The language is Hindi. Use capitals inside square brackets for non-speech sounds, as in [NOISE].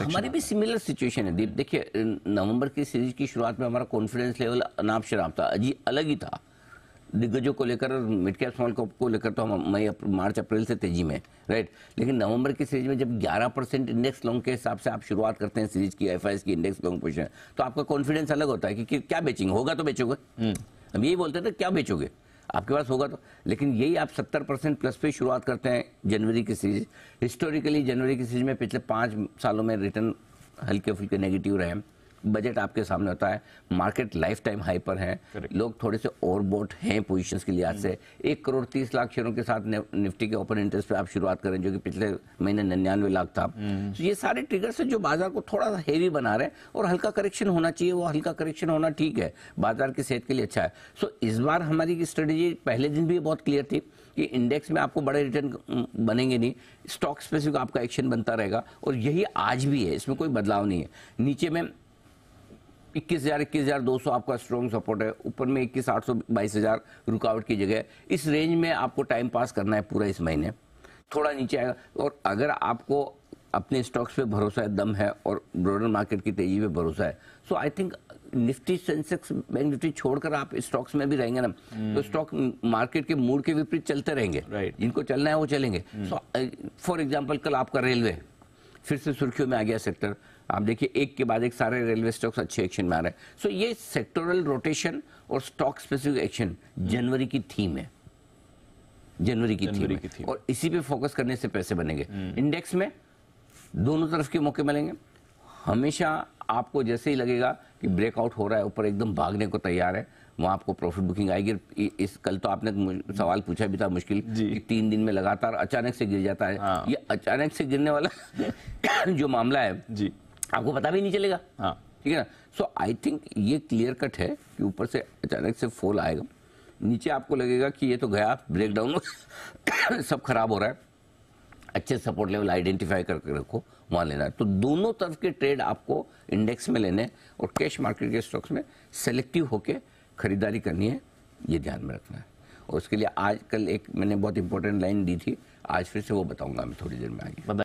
हमारी भी सिमिलर सिचुएशन है दीप देखिए नवंबर की सीरीज की शुरुआत में हमारा कॉन्फिडेंस लेवल अनाप शराब था अजी अलग ही था दिग्गजों को लेकर मिड कैप स्मॉल कैप को लेकर तो हम मई मार्च अप्रैल से तेजी में राइट लेकिन नवंबर की सीरीज में जब 11 परसेंट इंडेक्स लॉन्ग के हिसाब से आप शुरुआत करते हैं सीरीज की एफ की इंडेक्स लॉन्ग पोजिशन तो आपका कॉन्फिडेंस अलग होता है कि, कि क्या बेचेंगे होगा तो बेचोगे हम्म। हम यही बोलते थे क्या बेचोगे आपके पास होगा तो लेकिन यही आप 70 परसेंट प्लस पे शुरुआत करते हैं जनवरी की सीरीज हिस्टोरिकली जनवरी की सीरीज में पिछले पाँच सालों में रिटर्न हल्के फुल्के नेगेटिव रहे हैं बजट आपके सामने होता है मार्केट लाइफ टाइम हाई पर है लोग थोड़े से ओवरबोट हैं पोजीशन के लिहाज से हम्म। एक करोड़ तीस लाख शेयरों के साथ निफ्टी के ओपन इंटरेस्ट पे आप शुरुआत करें जो कि पिछले महीने निन्यानवे लाख था हम्म। तो ये सारे ट्रिगर्स है जो बाजार को थोड़ा सा हेवी बना रहे हैं और हल्का करेक्शन होना चाहिए वो हल्का करेक्शन होना ठीक है बाजार की सेहत के लिए अच्छा है सो इस बार हमारी स्ट्रेटेजी पहले दिन भी बहुत क्लियर थी कि इंडेक्स में आपको बड़े रिटर्न हम्म, बनेंगे नहीं स्टॉक स्पेसिफिक आपका एक्शन बनता रहेगा और यही आज भी है इसमें कोई बदलाव नहीं है नीचे में इक्कीस हजार इक्कीस हजार दो सौ आपका स्ट्रॉन्ग सपोर्ट है ऊपर में इक्कीस आठ सौ बाईस हजार रुकावट की जगह इस रेंज में आपको टाइम पास करना है पूरा इस महीने थोड़ा नीचे आएगा और अगर आपको अपने स्टॉक्स पे भरोसा है दम है और ब्रॉडर मार्केट की तेजी पे भरोसा है so I think Nifty Sensex bank Nifty छोड़कर आप स्टॉक्स में भी रहेंगे ना हम्म। तो स्टॉक मार्केट के मूड के विपरीत चलते रहेंगे राइट जिनको चलना है वो चलेंगे सो फॉर एग्जाम्पल कल आपका रेलवे फिर से सुर्खियों में आ गया सेक्टर आप देखिए एक के बाद एक सारे रेलवे स्टॉक्स अच्छे एक्शन में आ रहे हैं सो ये सेक्टोरल रोटेशन और स्टॉक स्पेसिफिक एक्शन जनवरी की थीम है जनवरी की थीम, की थीम और इसी पे फोकस करने से पैसे बनेंगे इंडेक्स हम्म। में दोनों तरफ के मौके मिलेंगे हमेशा आपको जैसे ही लगेगा कि ब्रेकआउट हो रहा है ऊपर एकदम भागने को तैयार है वहाँ आपको प्रॉफिट बुकिंग आएगी इस कल तो आपने सवाल पूछा भी था मुश्किल कि तीन दिन में लगातार अचानक से गिर जाता है हाँ। ये अचानक से गिरने वाला [COUGHS] जो मामला है जी आपको पता भी नहीं चलेगा हाँ ठीक है ना सो आई थिंक ये क्लियर कट है कि ऊपर से अचानक से फॉल आएगा नीचे आपको लगेगा कि ये तो गया ब्रेकडाउन [COUGHS] सब खराब हो रहा है अच्छे सपोर्ट लेवल आइडेंटिफाई करके रखो वहाँ लेना है तो दोनों तरफ के ट्रेड आपको इंडेक्स में लेने और कैश मार्केट के स्टॉक्स में सेलेक्टिव होकर खरीदारी करनी है ये ध्यान में रखना है और उसके लिए आज कल एक मैंने बहुत इंपॉर्टेंट लाइन दी थी आज फिर से वो बताऊंगा मैं थोड़ी देर में आगे